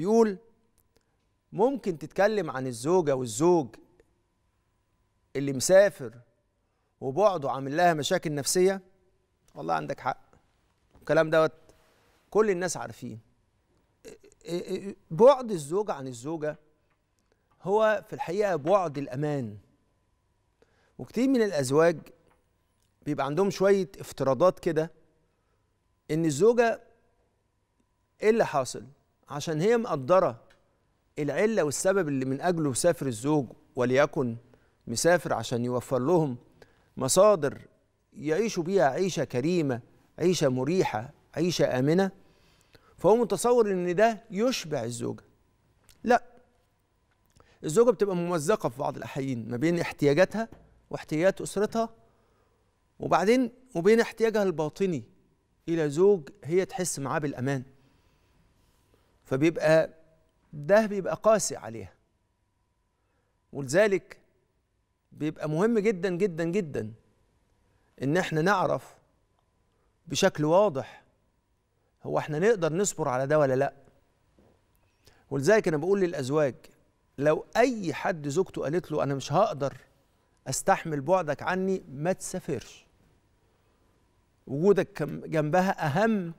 بيقول ممكن تتكلم عن الزوجة والزوج اللي مسافر وبعده عامل لها مشاكل نفسية والله عندك حق الكلام دوت كل الناس عارفين بعد الزوج عن الزوجة هو في الحقيقة بعد الأمان وكتير من الأزواج بيبقى عندهم شوية افتراضات كده إن الزوجة إيه اللي حاصل؟ عشان هي مقدره العله والسبب اللي من اجله سافر الزوج وليكن مسافر عشان يوفر لهم مصادر يعيشوا بيها عيشه كريمه عيشه مريحه عيشه امنه فهو متصور ان ده يشبع الزوجه لا الزوجه بتبقى ممزقه في بعض الاحيان ما بين احتياجاتها واحتياجات اسرتها وبعدين وبين احتياجها الباطني الى زوج هي تحس معاه بالامان فبيبقى ده بيبقى قاسي عليها ولذلك بيبقى مهم جدا جدا جدا ان احنا نعرف بشكل واضح هو احنا نقدر نصبر على ده ولا لا ولذلك انا بقول للازواج لو اي حد زوجته قالت له انا مش هقدر استحمل بعدك عني ما تسافرش وجودك جنبها اهم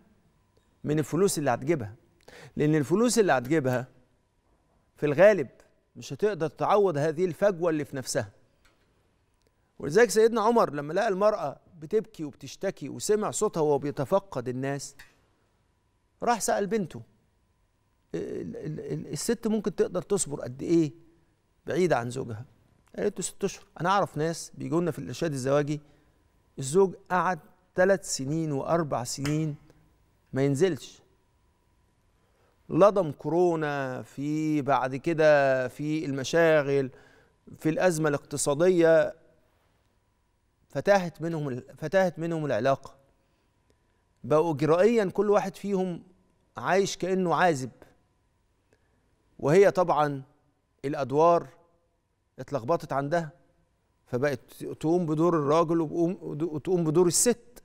من الفلوس اللي هتجيبها لأن الفلوس اللي هتجيبها في الغالب مش هتقدر تعوض هذه الفجوة اللي في نفسها ولذلك سيدنا عمر لما لقى المرأة بتبكي وبتشتكي وسمع صوتها وهو بيتفقد الناس راح سأل بنته الست ممكن تقدر تصبر قد إيه بعيدة عن زوجها قالت له ست أشهر أنا أعرف ناس بيجوا لنا في الإرشاد الزواجي الزوج قعد ثلاث سنين وأربع سنين ما ينزلش لضم كورونا في بعد كده في المشاغل في الأزمة الاقتصادية فتاهت منهم فتاهت منهم العلاقة بقوا إجرائيا كل واحد فيهم عايش كأنه عازب وهي طبعا الأدوار اتلخبطت عندها فبقت تقوم بدور الراجل وتقوم بدور الست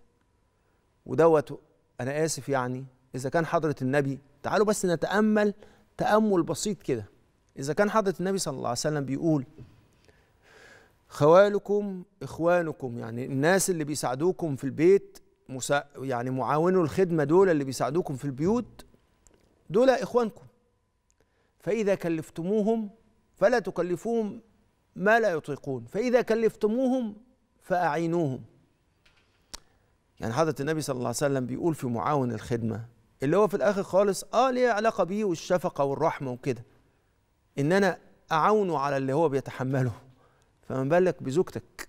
ودوت أنا آسف يعني إذا كان حضرة النبي تعالوا بس نتامل تامل بسيط كده اذا كان حضره النبي صلى الله عليه وسلم بيقول خوالكم اخوانكم يعني الناس اللي بيساعدوكم في البيت مسا يعني معاونو الخدمه دول اللي بيساعدوكم في البيوت دول اخوانكم فاذا كلفتموهم فلا تكلفوهم ما لا يطيقون فاذا كلفتموهم فاعينوهم يعني حضره النبي صلى الله عليه وسلم بيقول في معاون الخدمه اللي هو في الاخر خالص اه ليه علاقه بيه والشفقه والرحمه وكده ان انا اعاونه على اللي هو بيتحمله فما بالك بزوجتك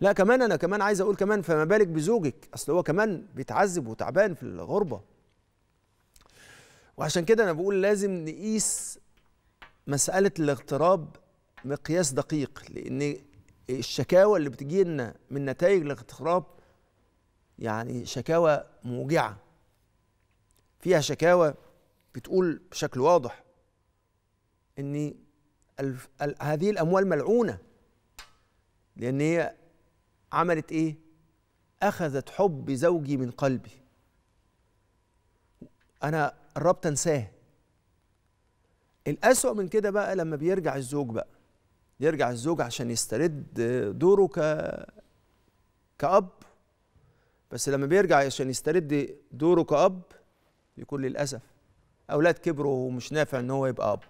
لا كمان انا كمان عايز اقول كمان فما بالك بزوجك اصل هو كمان بيتعذب وتعبان في الغربه وعشان كده انا بقول لازم نقيس مساله الاغتراب مقياس دقيق لان الشكاوى اللي بتجي لنا من نتائج الاغتراب يعني شكاوى موجعه فيها شكاوى بتقول بشكل واضح ان هذه الاموال ملعونه لان هي عملت ايه اخذت حب زوجي من قلبي انا قربت انساه الاسوا من كده بقى لما بيرجع الزوج بقى يرجع الزوج عشان يسترد دوره ك كأب بس لما بيرجع عشان يسترد دوره كأب يكون للاسف اولاد كبروا ومش نافع ان هو يبقى اب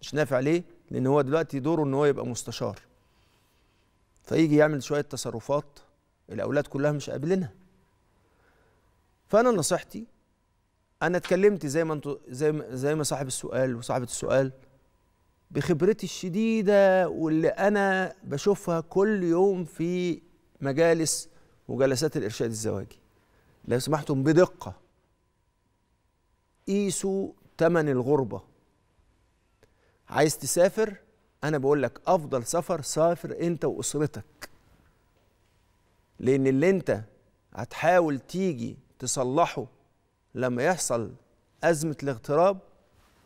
مش نافع ليه لان هو دلوقتي دوره ان هو يبقى مستشار فيجي يعمل شويه تصرفات الاولاد كلها مش قابلينها فانا نصيحتي انا اتكلمت زي ما انتوا زي ما زي ما صاحب السؤال وصاحبه السؤال بخبرتي الشديده واللي انا بشوفها كل يوم في مجالس وجلسات الارشاد الزواجي لو سمحتم بدقه قيسوا تمن الغربة عايز تسافر أنا بقول لك أفضل سفر سافر أنت وأسرتك لأن اللي أنت هتحاول تيجي تصلحه لما يحصل أزمة الاغتراب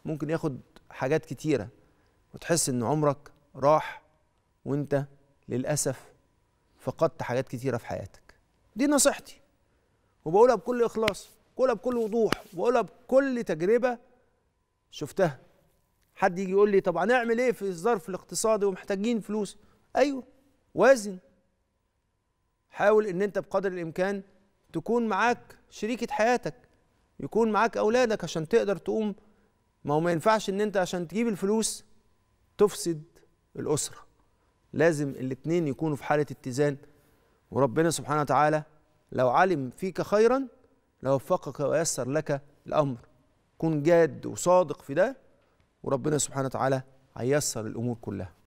ممكن ياخد حاجات كتيرة وتحس إن عمرك راح وأنت للأسف فقدت حاجات كتيرة في حياتك دي نصيحتي وبقولها بكل إخلاص بقولها بكل وضوح وبقولها بكل تجربه شفتها حد يجي يقول لي طب هنعمل ايه في الظرف الاقتصادي ومحتاجين فلوس ايوه وازن حاول ان انت بقدر الامكان تكون معاك شريكه حياتك يكون معاك اولادك عشان تقدر تقوم ما هو ما ينفعش ان انت عشان تجيب الفلوس تفسد الاسره لازم الاتنين يكونوا في حاله اتزان وربنا سبحانه وتعالى لو علم فيك خيرا لوفقك ويسر لك الأمر كن جاد وصادق في ده وربنا سبحانه وتعالى هيسر الأمور كلها